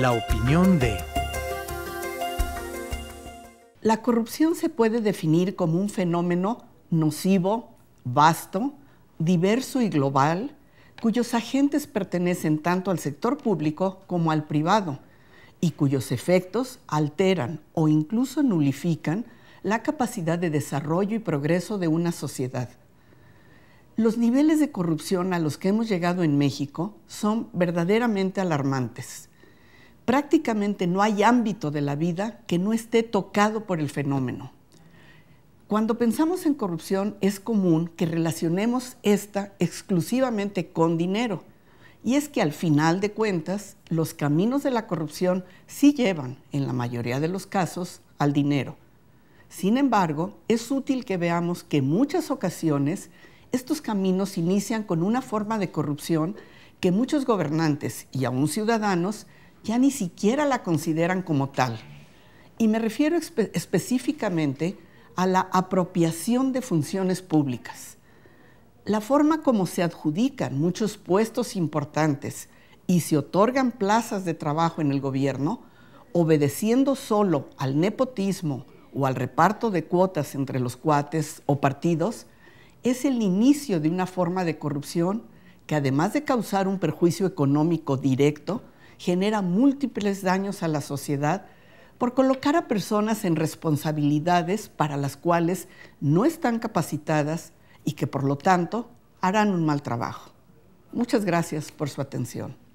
La opinión de... La corrupción se puede definir como un fenómeno nocivo, vasto, diverso y global, cuyos agentes pertenecen tanto al sector público como al privado y cuyos efectos alteran o incluso nulifican la capacidad de desarrollo y progreso de una sociedad. Los niveles de corrupción a los que hemos llegado en México son verdaderamente alarmantes prácticamente no hay ámbito de la vida que no esté tocado por el fenómeno. Cuando pensamos en corrupción es común que relacionemos esta exclusivamente con dinero. Y es que al final de cuentas, los caminos de la corrupción sí llevan, en la mayoría de los casos, al dinero. Sin embargo, es útil que veamos que en muchas ocasiones estos caminos inician con una forma de corrupción que muchos gobernantes y aún ciudadanos ya ni siquiera la consideran como tal. Y me refiero específicamente a la apropiación de funciones públicas. La forma como se adjudican muchos puestos importantes y se otorgan plazas de trabajo en el gobierno, obedeciendo solo al nepotismo o al reparto de cuotas entre los cuates o partidos, es el inicio de una forma de corrupción que además de causar un perjuicio económico directo, genera múltiples daños a la sociedad por colocar a personas en responsabilidades para las cuales no están capacitadas y que por lo tanto harán un mal trabajo. Muchas gracias por su atención.